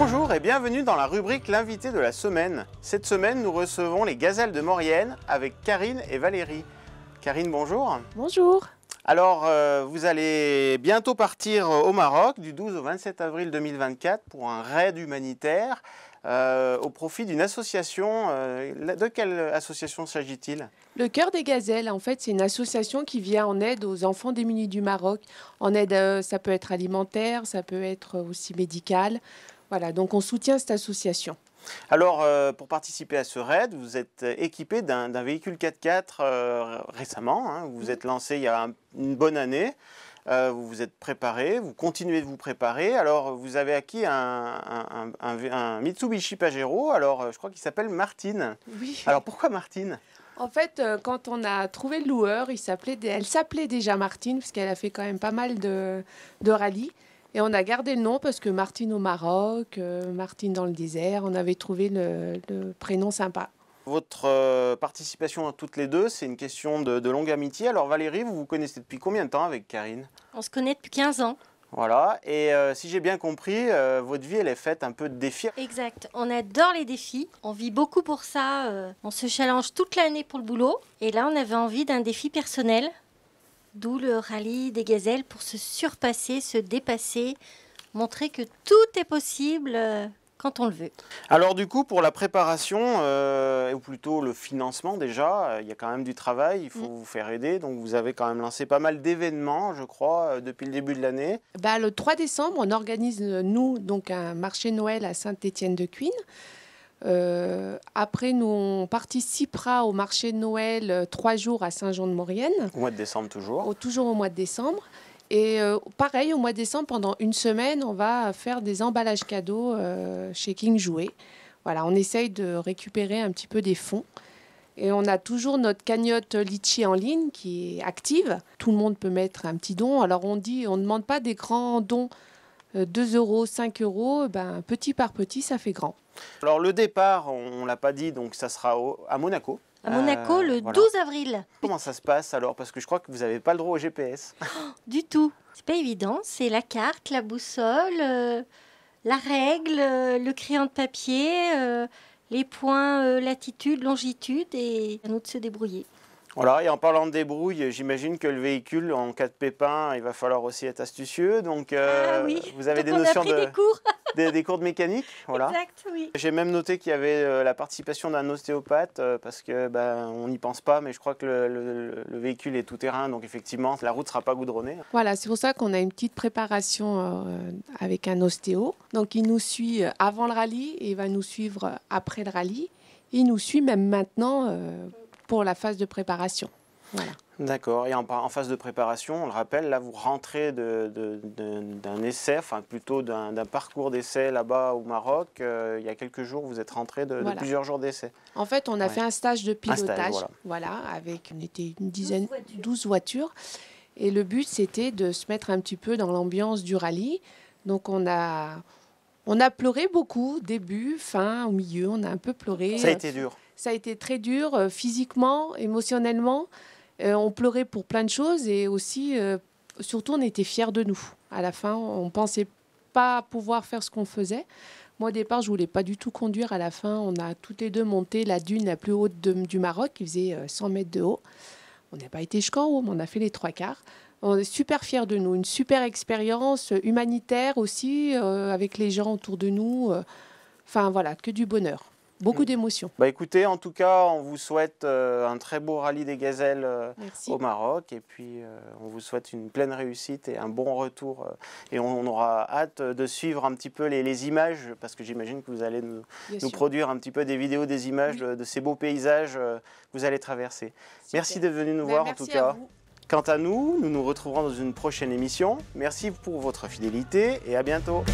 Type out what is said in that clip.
Bonjour et bienvenue dans la rubrique L'invité de la semaine. Cette semaine, nous recevons les gazelles de Maurienne avec Karine et Valérie. Karine, bonjour. Bonjour. Alors, euh, vous allez bientôt partir euh, au Maroc du 12 au 27 avril 2024 pour un raid humanitaire euh, au profit d'une association. de quelle association s'agit-il Le Cœur des Gazelles, en fait, c'est une association qui vient en aide aux enfants démunis du Maroc. En aide, ça peut être alimentaire, ça peut être aussi médical. Voilà, donc on soutient cette association. Alors, euh, pour participer à ce raid, vous êtes équipé d'un véhicule 4x4 euh, récemment. Hein. vous vous êtes lancé il y a une bonne année. Euh, vous vous êtes préparé, vous continuez de vous préparer. Alors, vous avez acquis un, Mitsubishi Pajero. Alors, je crois qu'il s'appelle Martine. Oui. Alors, pourquoi Martine en fait, quand on a trouvé le loueur, il elle s'appelait déjà Martine, puisqu'elle a fait quand même pas mal de, de rallyes. Et on a gardé le nom parce que Martine au Maroc, euh, Martine dans le désert, on avait trouvé le, prénom sympa. Votre euh, participation à toutes les deux, c'est une question de, longue amitié. Alors Valérie, vous vous connaissez depuis combien de temps avec Karine On se connaît depuis 15 ans. Voilà, et euh, si j'ai bien compris, votre vie, elle est faite un peu de défis. Exact, on adore les défis, on vit beaucoup pour ça, on se challenge toute l'année pour le boulot. Et là, on avait envie d'un défi personnel, D'où le rallye des gazelles pour se surpasser, se dépasser, montrer que tout est possible euh, quand on le veut. Alors du coup, pour la préparation, euh, ou plutôt le financement déjà, euh, il y a quand même du travail, il faut mm. vous faire aider. Donc vous avez quand même lancé pas mal d'événements, je crois, depuis le début de l'année. Bah, le 3 décembre, on organise, nous, donc un marché Noël à saint étienne de cuines euh, après, nous, on participera au marché de Noël euh, trois jours à Saint-Jean-de-Maurienne. Au mois de décembre toujours. toujours au mois de décembre. Et euh, pareil, au mois de décembre, pendant une semaine, on va faire des emballages cadeaux chez King Jouet. Voilà, on essaye de récupérer un petit peu des fonds. Et on a toujours notre cagnotte Litchi en ligne qui est active. Tout le monde peut mettre un petit don. Alors on dit, on ne demande pas des grands dons 2 euh, euros, 5 euros, ben, petit par petit, ça fait grand. Alors le départ, on ne l'a pas dit, donc ça sera à Monaco. À Monaco, euh, le 12 avril. Comment ça se passe alors Parce que je crois que vous n'avez pas le droit au GPS. Oh, du tout. C'est pas évident. C'est la carte, la boussole, euh, la règle, le crayon de papier, les points latitude, longitude et à nous de se débrouiller. Voilà, et en parlant de débrouille, j'imagine que le véhicule, en cas de pépin, il va falloir aussi être astucieux. Donc, euh, ah oui. vous avez des notions de. Des cours. des, cours de mécanique. Voilà. Exact, oui. J'ai même noté qu'il y avait euh, la participation d'un ostéopathe, euh, parce que bah, on n'y pense pas, mais je crois que le, le véhicule est tout-terrain, donc effectivement, la route ne sera pas goudronnée. Voilà, c'est pour ça qu'on a une petite préparation avec un ostéo. Donc, il nous suit avant le rallye et il va nous suivre après le rallye. Il nous suit même maintenant pour la phase de préparation. D'accord. Et en, phase de préparation, on le rappelle, là, vous rentrez d'un essai, enfin plutôt d'un parcours d'essai là-bas au Maroc. Euh, il y a quelques jours, vous êtes rentré de, plusieurs jours d'essai. En fait, on a fait un stage de pilotage. voilà. avec on était une dizaine, douze voitures. voitures. Et le but, c'était de se mettre un petit peu dans l'ambiance du rallye. Donc, on a, on a pleuré beaucoup, début, fin, au milieu, on a un peu pleuré. Ça a été dur. Ça a été très dur, euh, physiquement, émotionnellement. Euh, on pleurait pour plein de choses et aussi, euh, surtout, on était fiers de nous. À la fin, on ne pensait pas pouvoir faire ce qu'on faisait. Moi, au départ, je voulais pas du tout conduire. À la fin, on a toutes les deux monté la dune la plus haute du Maroc, qui faisait 100 mètres de haut. On n'a pas été jusqu'en haut, mais on a fait les trois quarts on est super fiers de nous. Une super expérience euh, humanitaire aussi, euh, avec les gens autour de nous. Euh. Enfin voilà, que du bonheur. Beaucoup mm. d'émotions. Bah écoutez, en tout cas, on vous souhaite un très beau rallye des gazelles au Maroc. Et puis, on vous souhaite une pleine réussite et un bon retour. et on, aura hâte de suivre un petit peu les, images, parce que j'imagine que vous allez nous, produire un petit peu des vidéos, des images de, ces beaux paysages que vous allez traverser. Merci d'être venu nous bah, voir, en tout cas. Quant à nous, nous nous retrouverons dans une prochaine émission. Merci pour votre fidélité et à bientôt.